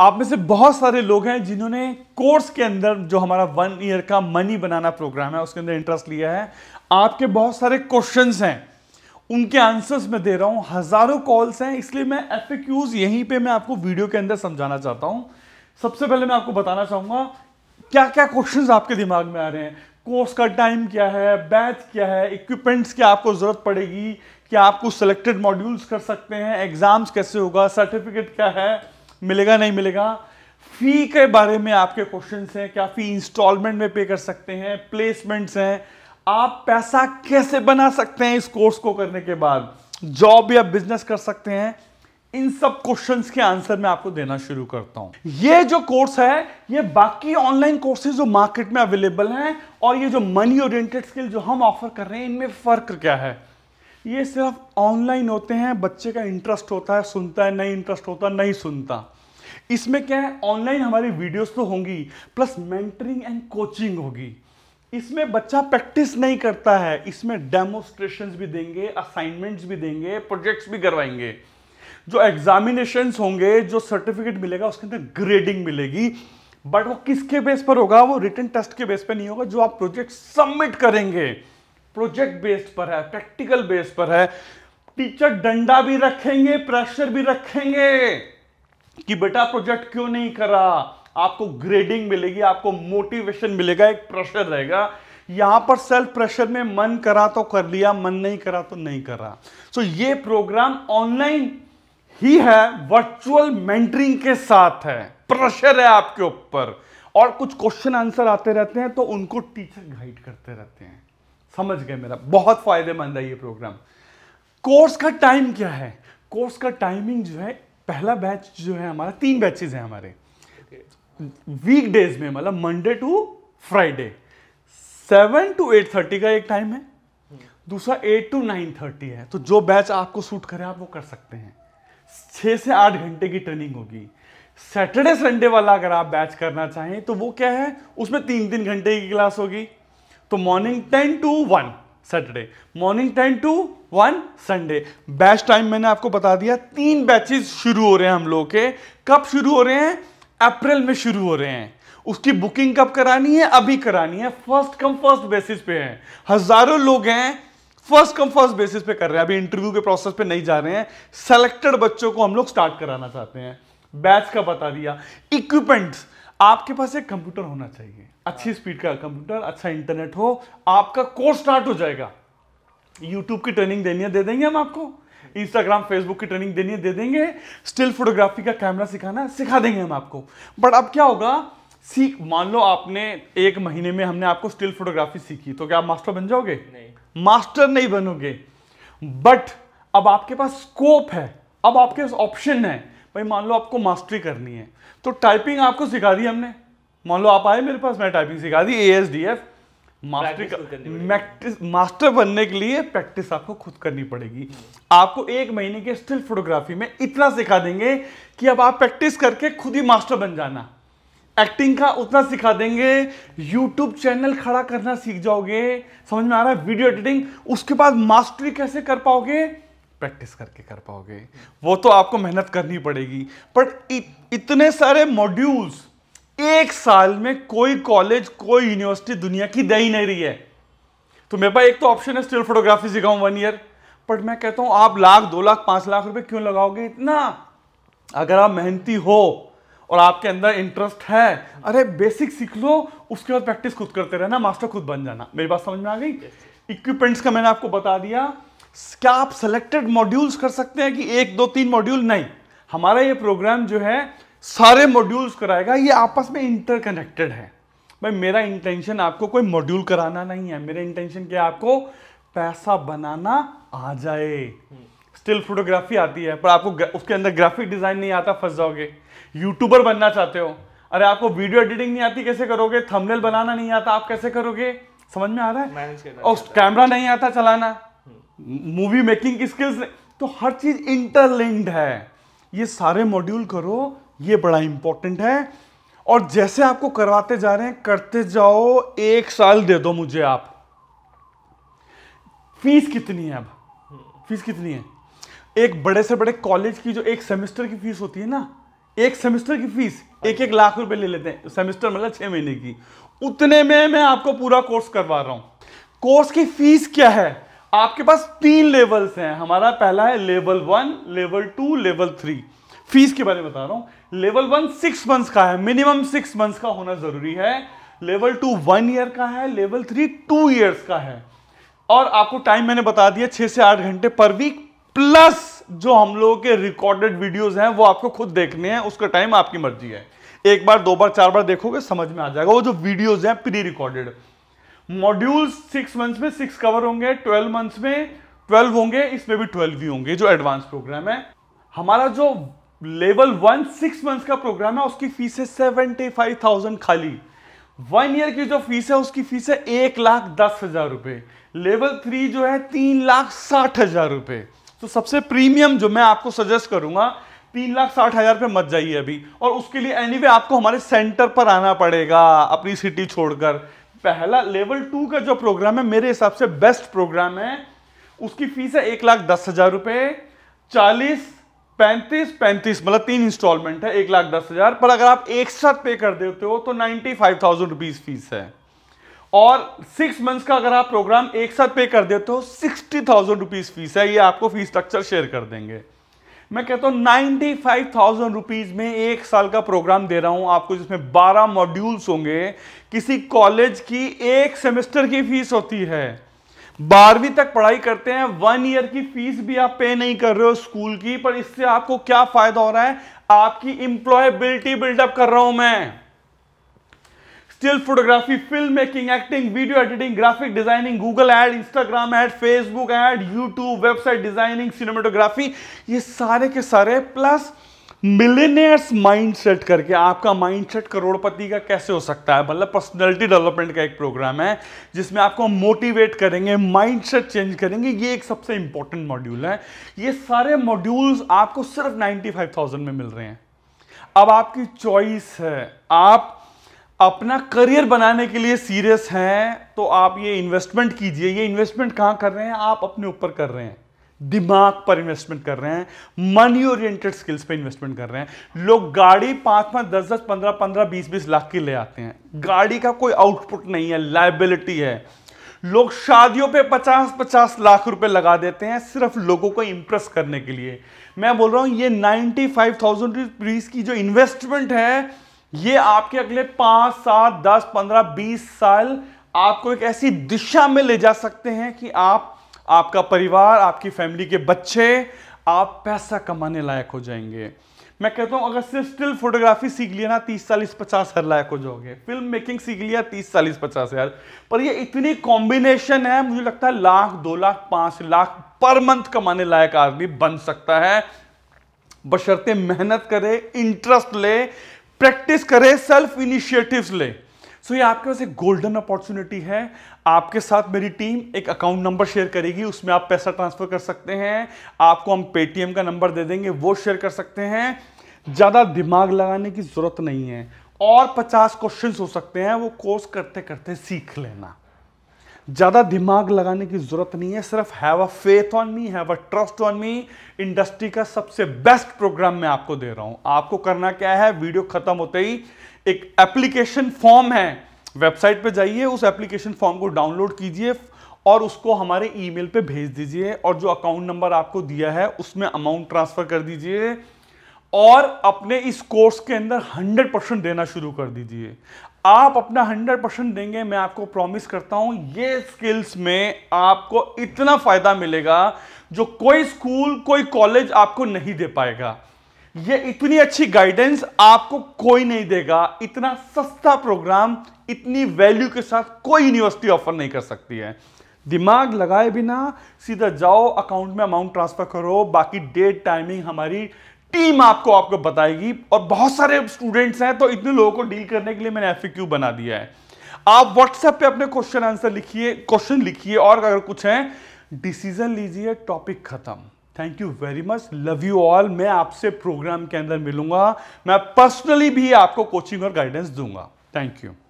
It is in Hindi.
आप में से बहुत सारे लोग हैं जिन्होंने कोर्स के अंदर जो हमारा वन ईयर का मनी बनाना प्रोग्राम है उसके अंदर इंटरेस्ट लिया है आपके बहुत सारे क्वेश्चंस हैं उनके आंसर्स मैं दे रहा हूं हजारों कॉल्स हैं इसलिए मैं एफ यहीं पे मैं आपको वीडियो के अंदर समझाना चाहता हूं सबसे पहले मैं आपको बताना चाहूंगा क्या क्या क्वेश्चंस आपके दिमाग में आ रहे हैं कोर्स का टाइम क्या है बैच क्या है इक्विपमेंट्स की आपको ज़रूरत पड़ेगी क्या आपको सिलेक्टेड मॉड्यूल्स कर सकते हैं एग्जाम्स कैसे होगा सर्टिफिकेट क्या है मिलेगा नहीं मिलेगा फ़ी के बारे में आपके क्वेश्चन हैं क्या फ़ी इंस्टॉलमेंट में पे कर सकते हैं प्लेसमेंट्स हैं आप पैसा कैसे बना सकते हैं इस कोर्स को करने के बाद जॉब या बिजनेस कर सकते हैं इन सब क्वेश्चंस के आंसर मैं आपको देना शुरू करता हूं ये जो कोर्स है ये बाकी ऑनलाइन कोर्सेज जो मार्केट में अवेलेबल हैं और ये जो मनी ओरिएंटेड स्किल जो हम ऑफर कर रहे हैं इनमें फ़र्क क्या है ये सिर्फ ऑनलाइन होते हैं बच्चे का इंटरेस्ट होता है सुनता है नहीं इंटरेस्ट होता नहीं सुनता इसमें क्या है ऑनलाइन हमारी वीडियोस तो होंगी प्लस मेंटरिंग एंड कोचिंग होगी इसमें बच्चा प्रैक्टिस नहीं करता है इसमें डेमोस्ट्रेशन भी देंगे असाइनमेंट्स भी देंगे प्रोजेक्ट्स भी करवाएंगे जो एग्जामिनेशन होंगे जो सर्टिफिकेट मिलेगा उसके अंदर ग्रेडिंग मिलेगी बट वो किसके बेस पर होगा वो रिटर्न टेस्ट के बेस पर नहीं होगा जो आप प्रोजेक्ट सबमिट करेंगे प्रोजेक्ट बेस्ड पर है प्रैक्टिकल बेस पर है टीचर डंडा भी रखेंगे प्रेशर भी रखेंगे कि बेटा प्रोजेक्ट क्यों नहीं करा आपको ग्रेडिंग मिलेगी आपको मोटिवेशन मिलेगा एक प्रेशर रहेगा यहां पर सेल्फ प्रेशर में मन करा तो कर लिया मन नहीं करा तो नहीं करा सो so, ये प्रोग्राम ऑनलाइन ही है वर्चुअल मेंटरिंग के साथ है प्रेशर है आपके ऊपर और कुछ क्वेश्चन आंसर आते रहते हैं तो उनको टीचर गाइड करते रहते हैं समझ गए मेरा बहुत फायदेमंद है ये प्रोग्राम कोर्स का टाइम क्या है कोर्स का टाइमिंग जो है पहला बैच जो है हमारा तीन बैचेज हैं हमारे वीक डेज में मतलब Monday to Friday seven to eight thirty का एक टाइम है दूसरा एट टू नाइन थर्टी है तो जो बैच आपको सूट करे आप वो कर सकते हैं छः से आठ घंटे की ट्रेनिंग होगी सैटरडे संडे वाला अगर आप बैच करना चाहें तो वो क्या है उसमें तीन तीन घंटे की क्लास होगी तो morning ten to one Saturday morning ten to one Sunday batch time मैंने आपको बता दिया तीन बैचेस शुरू हो रहे हैं हम लोग के कब शुरू हो रहे हैं अप्रैल में शुरू हो रहे हैं उसकी बुकिंग कब करानी है अभी करानी है फर्स्ट कम फर्स्ट बेसिस पे है हजारों लोग हैं फर्स्ट कम फर्स्ट बेसिस पे कर रहे हैं अभी इंटरव्यू के प्रोसेस पे नहीं जा रहे हैं सेलेक्टेड बच्चों को हम लोग स्टार्ट कराना चाहते हैं बैच का बता दिया इक्विपमेंट्स आपके पास एक कंप्यूटर होना चाहिए अच्छी स्पीड का कंप्यूटर अच्छा इंटरनेट हो आपका कोर्स स्टार्ट हो जाएगा यूट्यूब की ट्रेनिंग देनी है दे देंगे हम आपको इंस्टाग्राम फेसबुक की ट्रेनिंग देनी है दे देंगे स्टिल फोटोग्राफी का कैमरा सिखाना है सिखा देंगे हम आपको बट अब क्या होगा सीख मान लो आपने एक महीने में हमने आपको स्टिल फोटोग्राफी सीखी तो क्या आप मास्टर बन जाओगे नहीं मास्टर नहीं बनोगे बट अब आपके पास स्कोप है अब आपके पास ऑप्शन है भाई मान लो आपको मास्टरी करनी है तो टाइपिंग आपको सिखा दी हमने मान लो आप आए मेरे पास मैं टाइपिंग सिखा दी A S D F mastery master बनने के लिए प्रैक्टिस आपको खुद करनी पड़ेगी आपको एक महीने के स्टिल फोटोग्राफी में इतना सिखा देंगे कि अब आप प्रैक्टिस करके खुद ही मास्टर बन जाना एक्टिंग का उतना सिखा देंगे यूट्यूब चैनल खड़ा करना सीख जाओगे समझ में आ रहा है वीडियो एडिटिंग उसके बाद मास्टरी कैसे कर पाओगे प्रैक्टिस करके कर पाओगे वो तो आपको मेहनत करनी पड़ेगी बट इतने सारे मॉड्यूल्स एक साल में कोई कॉलेज कोई यूनिवर्सिटी दुनिया की दे ही नहीं रही है तो मेरे पास एक तो ऑप्शन है स्टिल फोटोग्राफी सिखाऊं वन ईयर बट मैं कहता हूं आप लाख दो लाख पांच लाख रुपए क्यों लगाओगे इतना अगर आप मेहनती हो और आपके अंदर इंटरेस्ट है अरे बेसिक सीख लो उसके बाद प्रैक्टिस खुद करते रहना मास्टर खुद बन जाना मेरी बात समझ में आ गई इक्विपमेंट्स का मैंने आपको बता दिया क्या आप सेलेक्टेड मॉड्यूल्स कर सकते हैं कि एक दो तीन मॉड्यूल नहीं हमारा ये प्रोग्राम जो है सारे मॉड्यूल्स कराएगा ये आपस में इंटरकनेक्टेड है भाई मेरा इंटेंशन आपको कोई मॉड्यूल कराना नहीं है मेरा इंटेंशन क्या आपको पैसा बनाना आ जाए स्टिल फोटोग्राफी आती है पर आपको उसके अंदर ग्राफिक डिज़ाइन नहीं आता फंस जाओगे यूट्यूबर बनना चाहते हो अरे आपको वीडियो एडिटिंग नहीं आती कैसे करोगे थंबनेल बनाना नहीं आता आप कैसे करोगे समझ में आ रहा है और कैमरा नहीं आता चलाना मूवी मेकिंग की स्किल्स तो हर चीज़ इंटरलिंक्ड है ये सारे मॉड्यूल करो ये बड़ा इंपॉर्टेंट है और जैसे आपको करवाते जा रहे हैं करते जाओ एक साल दे दो मुझे आप फीस कितनी है अब फीस कितनी है एक बड़े से बड़े कॉलेज की जो एक सेमेस्टर की फीस होती है ना एक सेमेस्टर की फीस हाँ एक एक लाख रुपए ले लेते हैं सेमेस्टर मतलब छह महीने की उतने में मैं आपको पूरा कोर्स करवा रहा हूं कोर्स की फीस क्या है आपके पास तीन लेवल्स हैं हमारा पहला है level one level two level three fees के बारे में बता रहा हूं लेवल वन सिक्स मंथ्स का है मिनिमम सिक्स मंथ्स का होना जरूरी है लेवल टू वन ईयर का है लेवल थ्री टू ईयर्स का है और आपको टाइम मैंने बता दिया छह से आठ घंटे पर वीक प्लस जो हम लोगों के रिकॉर्डेड वीडियोस हैं वो आपको खुद देखने हैं उसका टाइम आपकी मर्जी है एक बार दो बार चार बार देखोगे समझ में आ जाएगा वो जो वीडियोस हैं pre recorded module six months में सिक्स कवर होंगे ट्वेल्व मंथ्स में ट्वेल्व होंगे इसमें भी ट्वेल्व ही होंगे जो एडवांस प्रोग्राम है हमारा जो लेवल वन सिक्स मंथ्स का प्रोग्राम है उसकी फीस है सेवेंटी फाइव थाउजेंड खाली वन ईयर की जो फीस है उसकी फीस है एक लाख दस हजार रुपए लेवल थ्री जो है तीन लाख साठ हजार रुपए तो सबसे प्रीमियम जो मैं आपको सजेस्ट करूंगा तीन लाख साठ हजार रुपये मत जाइए अभी और उसके लिए एनीवे anyway, आपको हमारे सेंटर पर आना पड़ेगा अपनी सिटी छोड़कर पहला लेवल टू का जो प्रोग्राम है मेरे हिसाब से बेस्ट प्रोग्राम है उसकी फीस है एक लाख दस हजार रुपए चालीस पैंतीस पैंतीस मतलब तीन इंस्टॉलमेंट है एक लाख दस हजार पर अगर आप एक साथ पे कर देते हो तो ninety five thousand rupees fees है और सिक्स मंथ्स का अगर आप प्रोग्राम एक साथ पे कर देते हो सिक्सटी थाउजेंड रुपीज फीस है ये आपको फीस स्ट्रक्चर शेयर कर देंगे मैं कहता हूँ नाइन्टी फाइव थाउजेंड रुपीज़ में एक साल का प्रोग्राम दे रहा हूँ आपको जिसमें बारह मॉड्यूल्स होंगे किसी कॉलेज की एक सेमेस्टर की फीस होती है बारहवीं तक पढ़ाई करते हैं वन ईयर की फीस भी आप पे नहीं कर रहे हो स्कूल की पर इससे आपको क्या फायदा हो रहा है आपकी इंप्लॉयबिलिटी बिल्डअप कर रहा हूं मैं still photography film making acting video editing graphic designing Google ad Instagram ad Facebook ad YouTube website designing cinematography ये सारे के सारे प्लस मिलेनियर्स माइंडसेट करके आपका माइंडसेट करोड़पति का कैसे हो सकता है मतलब पर्सनैलिटी डेवलपमेंट का एक प्रोग्राम है जिसमें आपको मोटिवेट करेंगे माइंडसेट चेंज करेंगे ये एक सबसे इंपॉर्टेंट मॉड्यूल है ये सारे मॉड्यूल्स आपको सिर्फ 95,000 में मिल रहे हैं अब आपकी चॉइस है आप अपना करियर बनाने के लिए सीरियस हैं तो आप ये इन्वेस्टमेंट कीजिए ये इन्वेस्टमेंट कहाँ कर रहे हैं आप अपने ऊपर कर रहे हैं दिमाग पर इन्वेस्टमेंट कर रहे हैं मनी ओरिएंटेड स्किल्स पर इन्वेस्टमेंट कर रहे हैं लोग गाड़ी पाँच पाँच दस दस पंद्रह पंद्रह बीस बीस लाख की ले आते हैं गाड़ी का कोई आउटपुट नहीं है लाइबिलिटी है लोग शादियों पे पचास पचास लाख रुपए लगा देते हैं सिर्फ लोगों को इम्प्रेस करने के लिए मैं बोल रहा हूँ ये नाइन्टी फाइव थाउजेंड रुपीज़ की जो इन्वेस्टमेंट है ये आपके अगले पांच सात दस पंद्रह बीस साल आपको एक ऐसी दिशा में ले जा सकते हैं कि आप आपका परिवार आपकी फैमिली के बच्चे आप पैसा कमाने लायक हो जाएंगे मैं कहता हूं अगर सिर्फ स्टिल फोटोग्राफी सीख लिया ना तीस चालीस पचास हजार लायक हो जाओगे फिल्म मेकिंग सीख लिया तीस चालीस पचास हजार पर ये इतनी कॉम्बिनेशन है मुझे लगता है लाख दो लाख पांच लाख पर मंथ कमाने लायक आदमी बन सकता है बशर्ते मेहनत करे इंटरेस्ट ले प्रैक्टिस करें सेल्फ इनिशिएटिव्स लें सो so, ये आपके पास एक गोल्डन अपॉर्चुनिटी है आपके साथ मेरी टीम एक अकाउंट नंबर शेयर करेगी उसमें आप पैसा ट्रांसफर कर सकते हैं आपको हम पेटीएम का नंबर दे देंगे वो शेयर कर सकते हैं ज़्यादा दिमाग लगाने की ज़रूरत नहीं है और 50 क्वेश्चंस हो सकते हैं वो कोर्स करते करते सीख लेना ज़्यादा दिमाग लगाने की ज़रूरत नहीं है सिर्फ have a faith on me have a trust on me industry का सबसे बेस्ट प्रोग्राम मैं आपको दे रहा हूं आपको करना क्या है वीडियो खत्म होते ही एक एप्लीकेशन फॉर्म है वेबसाइट पे जाइए उस एप्लीकेशन फॉर्म को डाउनलोड कीजिए और उसको हमारे ईमेल पे भेज दीजिए और जो अकाउंट नंबर आपको दिया है उसमें अमाउंट ट्रांसफ़र कर दीजिए और अपने इस कोर्स के अंदर 100 परसेंट देना शुरू कर दीजिए आप अपना हंड्रेड परसेंट देंगे मैं आपको प्रॉमिस करता हूं ये स्किल्स में आपको इतना फायदा मिलेगा जो कोई स्कूल कोई कॉलेज आपको नहीं दे पाएगा ये इतनी अच्छी गाइडेंस आपको कोई नहीं देगा इतना सस्ता प्रोग्राम इतनी वैल्यू के साथ कोई यूनिवर्सिटी ऑफर नहीं कर सकती है दिमाग लगाए बिना सीधा जाओ अकाउंट में अमाउंट ट्रांसफर करो बाकी डेट टाइमिंग हमारी टीम आपको आपको बताएगी और बहुत सारे स्टूडेंट्स हैं तो इतने लोगों को डील करने के लिए मैंने एफ बना दिया है आप व्हाट्सएप पे अपने क्वेश्चन आंसर लिखिए क्वेश्चन लिखिए और अगर कुछ है डिसीजन लीजिए टॉपिक खत्म thank you very much love you all मैं आपसे प्रोग्राम के अंदर मिलूंगा मैं पर्सनली भी आपको कोचिंग और गाइडेंस दूंगा थैंक यू